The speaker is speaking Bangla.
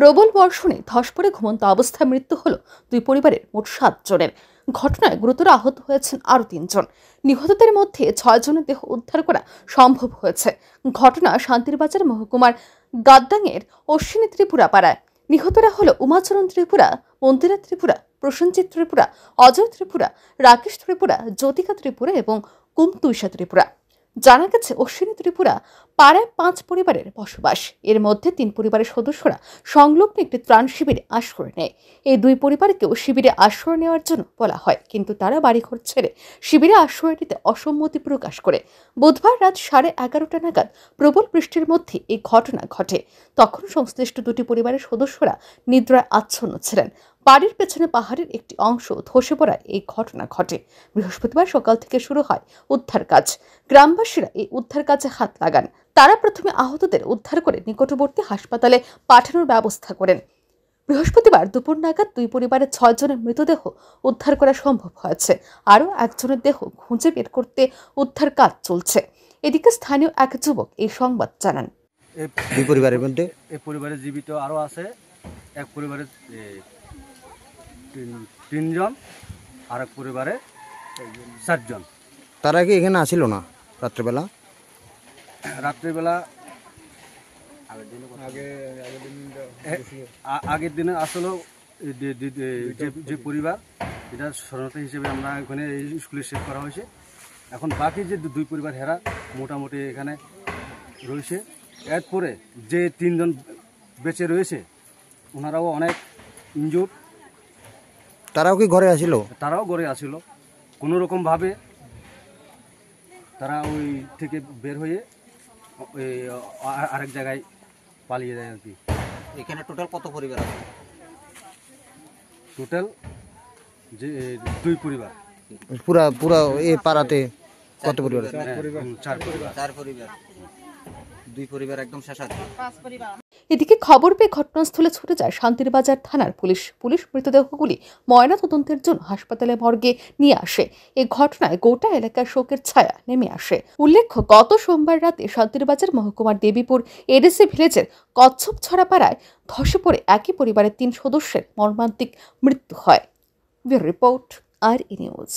প্রবল বর্ষণে ধসপড়ে ঘুমন্ত অবস্থায় মৃত্যু হল দুই পরিবারের মোট সাতজনের ঘটনায় গুরুতর আহত হয়েছেন আরও তিনজন নিহতদের মধ্যে ছয়জনের দেহ উদ্ধার করা সম্ভব হয়েছে ঘটনা শান্তিরবাজার মহকুমার গাদ্দাংয়ের অশ্বিনী ত্রিপুরা পাড়ায় নিহতরা হল উমাচরণ ত্রিপুরা মন্দিরা ত্রিপুরা প্রসেনজিৎ ত্রিপুরা অজয় ত্রিপুরা রাকেশ ত্রিপুরা জ্যোতিকা ত্রিপুরা এবং কুমতুষা ত্রিপুরা জানা গেছে অশ্বিনী ত্রিপুরা পাড়ায় পাঁচ পরিবারের বসবাস এর মধ্যে তিন পরিবারের সদস্যরা সংলগ্ন একটি ত্রাণ শিবিরে আশ্রয় নেয় এই দুই পরিবারকেও শিবিরে আশ্রয় নেওয়ার জন্য বলা হয় কিন্তু তারা বাড়িঘর ছেড়ে শিবিরে আশ্রয় নিতে অসম্মতি প্রকাশ করে বুধবার রাত সাড়ে এগারোটা নাগাদ প্রবল বৃষ্টির মধ্যে এই ঘটনা ঘটে তখন সংশ্লিষ্ট দুটি পরিবারের সদস্যরা নিদ্রায় আচ্ছন্ন ছিলেন বাড়ির পেছনে পাহাড়ের একটি অংশ ধসে পড়ায় এই ঘটনা ঘটে বৃহস্পতিবার সকাল থেকে শুরু হয় উদ্ধার কাজ গ্রামবাসীরা এই উদ্ধার কাজে হাত লাগান তারা প্রথমে আহতদের উদ্ধার করে নিকটবর্তী হাসপাতালে পাঠানোর ব্যবস্থা করেন বৃহস্পতিবার দুপুর নাগাদ দুই পরিবারের ছয়জনের মৃতদেহ উদ্ধার করা সম্ভব হয়েছে আরও একজনের দেহ খুঁজে বের করতে উদ্ধার কাজ চলছে এদিকে স্থানীয় এক যুবক এই সংবাদ জানান এই পরিবারের মধ্যে এই পরিবারের জীবিত আরও আছে এক পরিবারের তিনজন আর এক পরিবারে চারজন তারা কি এখানে আসিল না রাত্রেবেলা রাত্রেবেলা আগের দিনে আসলো যে পরিবার এটা শরণার্থী হিসেবে আমরা এখানে স্কুলে শেষ করা হয়েছে এখন বাকি যে দুই পরিবার হেরা মোটামুটি এখানে রয়েছে এরপরে যে তিনজন বেঁচে রয়েছে ওনারাও অনেক ইনজুর তারাও কি ঘরে আসিল তারাও ঘরে আসিল কোনো রকমভাবে তারা ওই থেকে বের হয়ে আরেক জায়গায় পালিয়ে যায় আর কি এখানে টোটাল কত পরিবার আছে টোটাল যে দুই পরিবার পুরা পুরা এ পাড়াতে কত পরিবার হ্যাঁ, চার পরিবার চার পরিবার দুই পরিবার একদম এদিকে খবর পেয়ে ঘটনাস্থলে ছুটে যায় শান্তিরবাজার থানার পুলিশ পুলিশ মৃতদেহগুলি ময়না তদন্তের জন্য হাসপাতালে মর্গে নিয়ে আসে এ ঘটনায় গোটা এলাকার শোকের ছায়া নেমে আসে উল্লেখ্য গত সোমবার রাতে শান্তিরবাজার মহকুমার দেবীপুর এডিসি ভিলেজের কচ্ছপ ছড়াপাড়ায় ধসে পড়ে একই পরিবারের তিন সদস্যের মর্মান্তিক মৃত্যু হয় রিপোর্ট আর নিউজ